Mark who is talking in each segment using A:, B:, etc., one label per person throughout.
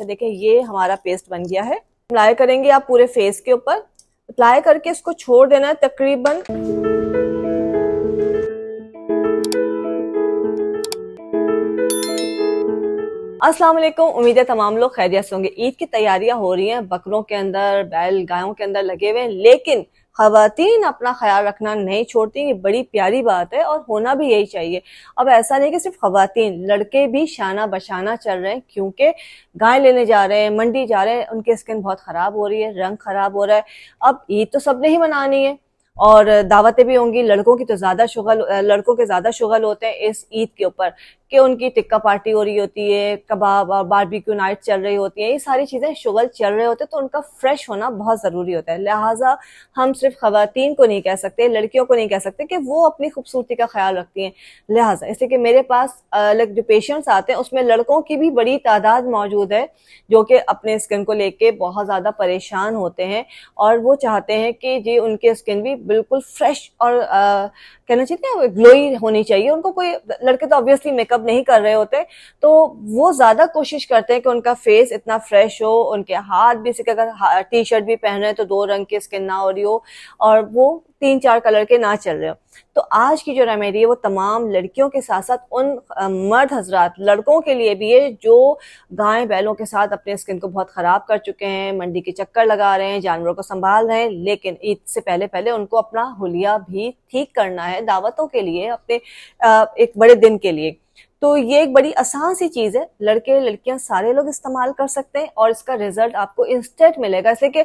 A: अच्छा देखें ये हमारा पेस्ट बन गया है अप्लाई करेंगे आप पूरे फेस के ऊपर अप्लाई करके इसको छोड़ देना है तकरीबन अस्सलाम वालेकुम उम्मीद है तमाम लोग खैरियत से होंगे ईद की तैयारियां हो रही हैं बकरों के अंदर बैल गायों के अंदर लगे हुए हैं लेकिन खातन अपना ख्याल रखना नहीं छोड़ती ये बड़ी प्यारी बात है और होना भी यही चाहिए अब ऐसा नहीं कि सिर्फ खातन लड़के भी शाना बशाना चल रहे हैं क्योंकि गाय लेने जा रहे हैं मंडी जा रहे हैं उनकी स्किन बहुत ख़राब हो रही है रंग ख़राब हो रहा है अब ईद तो सबने ही मनानी है और दावतें भी होंगी लड़कों की तो ज़्यादा शुगल लड़कों के ज़्यादा शुगल होते हैं इस ईद के ऊपर कि उनकी टिक्का पार्टी हो रही होती है कबाब और बारबेक्यू नाइट चल रही होती है ये सारी चीज़ें शुगर चल रहे होते हैं तो उनका फ्रेश होना बहुत ज़रूरी होता है लिहाजा हम सिर्फ खातन को नहीं कह सकते लड़कियों को नहीं कह सकते कि वो अपनी खूबसूरती का ख्याल रखती हैं लिहाजा इसलिए कि मेरे पास अलग जो पेशेंट्स आते हैं उसमें लड़कों की भी बड़ी तादाद मौजूद है जो कि अपने स्किन को लेकर बहुत ज़्यादा परेशान होते हैं और वो चाहते हैं कि जी उनके स्किन भी बिल्कुल फ्रेश और कहना चाहिए ना हाँ, ग्लोई होनी चाहिए उनको कोई लड़के तो ऑब्वियसली मेकअप नहीं कर रहे होते तो वो ज्यादा कोशिश करते हैं कि उनका फेस इतना फ्रेश हो उनके हाथ भी सीखे अगर टी शर्ट भी पहन रहे हैं तो दो रंग की स्किन ना हो रही हो और वो तीन चार कलर के ना चल रहे हो तो आज की जो रेमेडी है वो तमाम लड़कियों के साथ साथ उन मर्द हजरात लड़कों के लिए भी है जो गाय बैलों के साथ अपने स्किन को बहुत ख़राब कर चुके हैं मंडी के चक्कर लगा रहे हैं जानवरों को संभाल रहे हैं लेकिन ईद से पहले पहले उनको अपना होलिया भी ठीक करना है दावतों के लिए अपने एक बड़े दिन के लिए तो ये एक बड़ी आसान सी चीज है लड़के लड़कियां सारे लोग इस्तेमाल कर सकते हैं और इसका रिजल्ट आपको इंस्टेंट मिलेगा इसलिए कि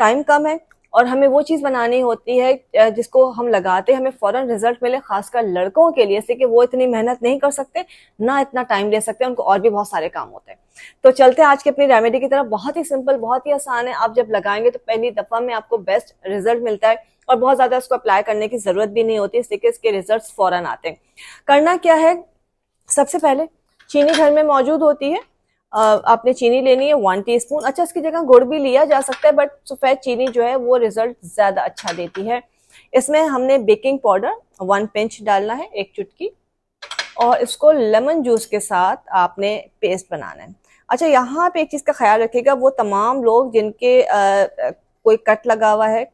A: टाइम कम है और हमें वो चीज़ बनानी होती है जिसको हम लगाते हमें फ़ौरन रिजल्ट मिले खासकर लड़कों के लिए से कि वो इतनी मेहनत नहीं कर सकते ना इतना टाइम ले सकते उनको और भी बहुत सारे काम होते हैं तो चलते हैं आज की अपनी रेमेडी की तरफ बहुत ही सिंपल बहुत ही आसान है आप जब लगाएंगे तो पहली दफ़ा में आपको बेस्ट रिजल्ट मिलता है और बहुत ज़्यादा इसको अप्लाई करने की ज़रूरत भी नहीं होती इसलिए कि इसके रिजल्ट फ़ौरन आते हैं करना क्या है सबसे पहले चीनी घर में मौजूद होती है आपने चीनी लेनी है वन टीस्पून अच्छा इसकी जगह गुड़ भी लिया जा सकता है बट सफ़ेद चीनी जो है वो रिजल्ट ज़्यादा अच्छा देती है इसमें हमने बेकिंग पाउडर वन पिंच डालना है एक चुटकी और इसको लेमन जूस के साथ आपने पेस्ट बनाना है अच्छा यहाँ पे एक चीज़ का ख्याल रखिएगा वो तमाम लोग जिनके आ, कोई कट लगा हुआ है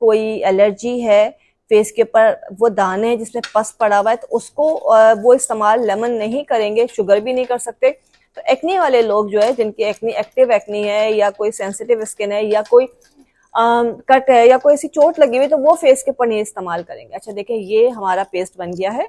A: कोई एलर्जी है फेस के ऊपर वो दाने हैं जिसमें पस पड़ा हुआ है तो उसको आ, वो इस्तेमाल लेमन नहीं करेंगे शुगर भी नहीं कर सकते तो एक्नी वाले लोग जो है जिनकी एक्नी एक्टिव एक्नी है या कोई सेंसिटिव स्किन है या कोई आम, कट है या कोई ऐसी चोट लगी हुई तो वो फेस के ऊपर नहीं इस्तेमाल करेंगे अच्छा देखें ये हमारा पेस्ट बन गया है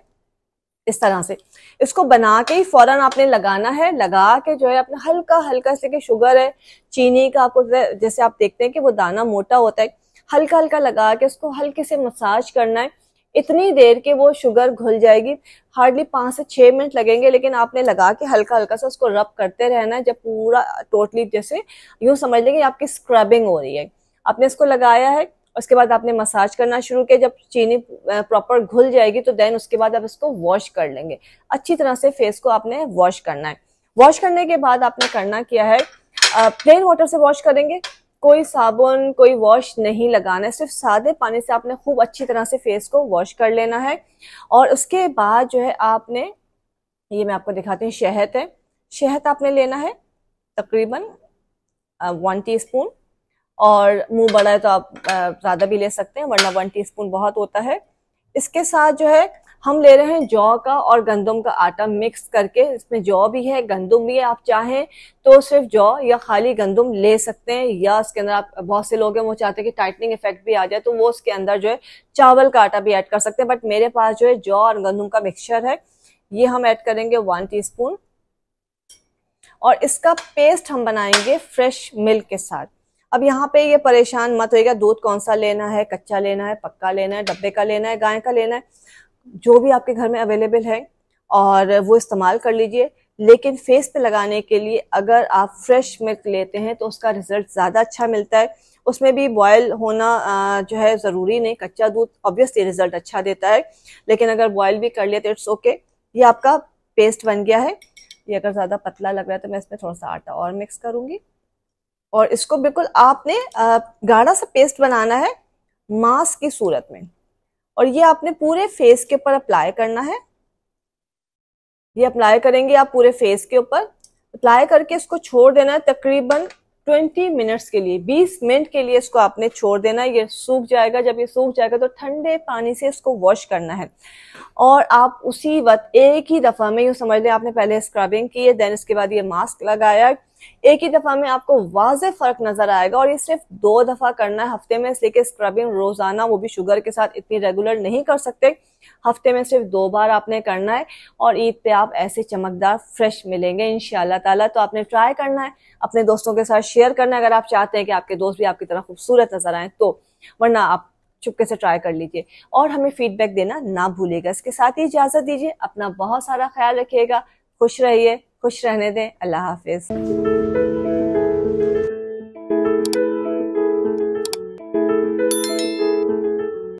A: इस तरह से इसको बना के ही फौरन आपने लगाना है लगा के जो है अपना हल्का हल्का से कि शुगर है चीनी का आपको जैसे आप देखते हैं कि वो दाना मोटा होता है हल्का हल्का लगा के उसको हल्के से मसाज करना है इतनी देर के वो शुगर घुल जाएगी हार्डली पाँच से छः मिनट लगेंगे लेकिन आपने लगा के हल्का हल्का सा उसको रब करते रहना है जब पूरा टोटली जैसे यूँ समझ लेंगे आपकी स्क्रबिंग हो रही है आपने इसको लगाया है उसके बाद आपने मसाज करना शुरू किया जब चीनी प्रॉपर घुल जाएगी तो देन उसके बाद आप इसको वॉश कर लेंगे अच्छी तरह से फेस को आपने वॉश करना है वॉश करने के बाद आपने करना क्या है प्लेन वाटर से वॉश करेंगे कोई साबुन कोई वॉश नहीं लगाना है सिर्फ सादे पानी से आपने खूब अच्छी तरह से फेस को वॉश कर लेना है और उसके बाद जो है आपने ये मैं आपको दिखाती हूँ शहद है शहद आपने लेना है तकरीबन वन टीस्पून और मुंह बड़ा है तो आप ज़्यादा भी ले सकते हैं वरना वन टीस्पून बहुत होता है इसके साथ जो है हम ले रहे हैं जौ का और गंदम का आटा मिक्स करके इसमें जौ भी है गंदम भी है आप चाहें तो सिर्फ जौ या खाली गंदम ले सकते हैं या इसके अंदर आप बहुत से लोग हैं वो चाहते हैं कि टाइटनिंग इफेक्ट भी आ जाए तो वो उसके अंदर जो है चावल का आटा भी ऐड कर सकते हैं बट मेरे पास जो है जौ और गंदम का मिक्सचर है ये हम ऐड करेंगे वन टी और इसका पेस्ट हम बनाएंगे फ्रेश मिल्क के साथ अब यहाँ पे ये परेशान मत होएगा दूध कौन सा लेना है कच्चा लेना है पक्का लेना है डब्बे का लेना है गाय का लेना है जो भी आपके घर में अवेलेबल है और वो इस्तेमाल कर लीजिए लेकिन फेस पे लगाने के लिए अगर आप फ्रेश मिल्क लेते हैं तो उसका रिजल्ट ज़्यादा अच्छा मिलता है उसमें भी बॉयल होना जो है ज़रूरी नहीं कच्चा दूध ऑब्वियसली रिजल्ट अच्छा देता है लेकिन अगर बॉयल भी कर लेते इट्स ओके ये आपका पेस्ट बन गया है ये अगर ज़्यादा पतला लग रहा है तो मैं इसमें थोड़ा सा आटा और मिक्स करूँगी और इसको बिल्कुल आपने गाढ़ा सा पेस्ट बनाना है मांस की सूरत में और ये आपने पूरे फेस के ऊपर अप्लाई करना है ये अप्लाई करेंगे आप पूरे फेस के ऊपर अप्लाई करके इसको छोड़ देना तकरीबन 20 मिनट्स के लिए 20 मिनट के लिए इसको आपने छोड़ देना ये सूख जाएगा जब ये सूख जाएगा तो ठंडे पानी से इसको वॉश करना है और आप उसी वक्त एक ही दफ़ा में यूँ समझ लें आपने पहले स्क्रबिंग की है देन इसके बाद ये मास्क लगाया एक ही दफा में आपको वाज फर्क नजर आएगा और ये सिर्फ दो दफा करना है हफ्ते में इसलिए स्क्रबिंग रोजाना वो भी शुगर के साथ इतनी रेगुलर नहीं कर सकते हफ्ते में सिर्फ दो बार आपने करना है और ईद पे आप ऐसे चमकदार फ्रेश मिलेंगे इन ताला तो आपने ट्राई करना है अपने दोस्तों के साथ शेयर करना है अगर आप चाहते हैं कि आपके दोस्त भी आपकी तरह खूबसूरत नजर आए तो वरना आप चुपके से ट्राई कर लीजिए और हमें फीडबैक देना ना भूलेगा इसके साथ ही इजाजत दीजिए अपना बहुत सारा ख्याल रखिएगा खुश रहिए खुश रहने दें अल्लाह हाफिज़